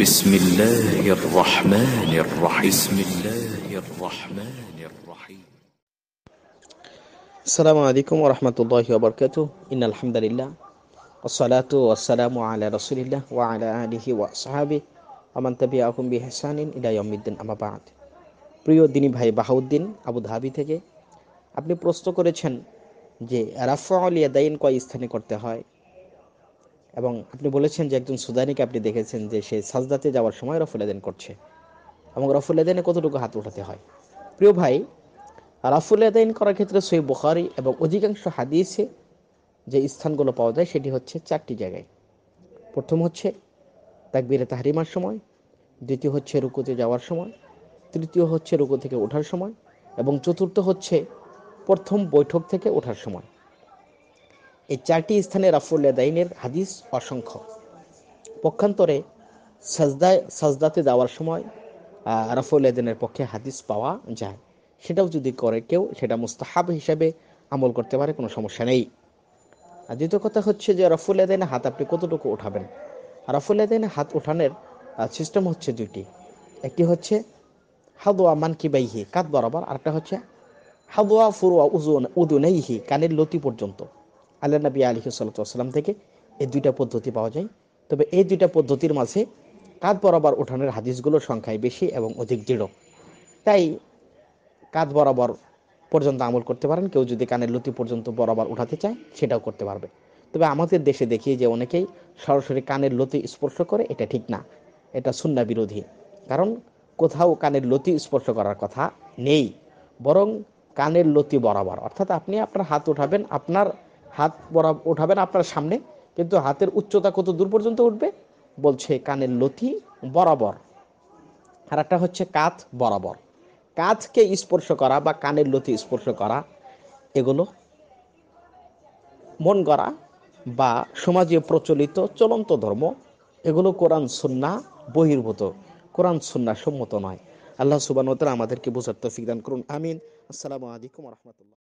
بسم الله الرحمن الرحيم بسم الله الرحمن الرحيم السلام عليكم ورحمة الله وبركاته إن الحمد لله والصلاة والسلام على رسول الله وعلى آله وأصحابه ومن تبعهم بإحسان إلى يوم الدين أما بعد প্রিয় দিনী ভাই বাহাউদ্দিন আবু ধাবি থেকে আপনি প্রশ্ন করেছেন যে রাফা আলিয়া দাইন কয় স্থানে করতে হয় এবং আপনি বলেছেন যে একজন সুদানিকে আপনি দেখেছেন যে সে সাজদাতে যাওয়ার সময় রফুল আদেন করছে এবং রফুল আদেনে কতটুকু হাত উঠাতে হয় প্রিয় ভাই রাফুল এদেন করার ক্ষেত্রে সই বুখারি এবং অধিকাংশ হাদিসে যে স্থানগুলো পাওয়া যায় সেটি হচ্ছে চারটি জায়গায় প্রথম হচ্ছে তাকবিরে তাহারিমার সময় দ্বিতীয় হচ্ছে রুকুতে যাওয়ার সময় তৃতীয় হচ্ছে রুকু থেকে ওঠার সময় এবং চতুর্থ হচ্ছে প্রথম বৈঠক থেকে ওঠার সময় এই চারটি স্থানে রাফুল লেদাইনের হাদিস অসংখ্য পক্ষান্তরে সাজদায় সাজদাতে যাওয়ার সময় রাফুল দিনের পক্ষে হাদিস পাওয়া যায় সেটাও যদি করে কেউ সেটা মুস্তাহাব হিসাবে আমল করতে পারে কোনো সমস্যা নেই আর দ্বিতীয় কথা হচ্ছে যে রাফুল্লা এদাইনে হাত আপনি কতটুকু উঠাবেন রাফুল্লা এদাইনে হাত উঠানের সিস্টেম হচ্ছে দুইটি একটি হচ্ছে হাদুয়া মানকি বাইহি কাত বরাবর আরেকটা হচ্ছে হাদুয়া ফুরুয়া উজু উদুনাইহি কানের লতি পর্যন্ত আল্লাহ নবী আলী সাল্লাম থেকে এই দুইটা পদ্ধতি পাওয়া যায় তবে এই দুইটা পদ্ধতির মাঝে কাঁদ বরাবর ওঠানোর হাদিসগুলোর সংখ্যায় বেশি এবং অধিক দৃঢ় তাই কাঁধ বরাবর পর্যন্ত আমল করতে পারেন কেউ যদি কানের লতি পর্যন্ত বরাবর উঠাতে চায় সেটাও করতে পারবে তবে আমাদের দেশে দেখি যে অনেকেই সরাসরি কানের লতি স্পর্শ করে এটা ঠিক না এটা সুন্না বিরোধী কারণ কোথাও কানের লতি স্পর্শ করার কথা নেই বরং কানের লতি বরাবর অর্থাৎ আপনি আপনার হাত উঠাবেন আপনার হাত বরাব ওঠাবেন আপনার সামনে কিন্তু হাতের উচ্চতা কত দূর পর্যন্ত উঠবে বলছে কানের লতি বরাবর আর একটা হচ্ছে কাত বরাবর কাঁধকে স্পর্শ করা বা কানের লতি স্পর্শ করা এগুলো মন করা বা সমাজে প্রচলিত চলন্ত ধর্ম এগুলো কোরআন সুন্না বহির্ভূত কোরআন সুন্না সম্মত নয় আল্লাহ সুবান আমাদেরকে বোঝার তফিক দান করুন আমিন আসসালামু আলাইকুম রহমতুল্লাহ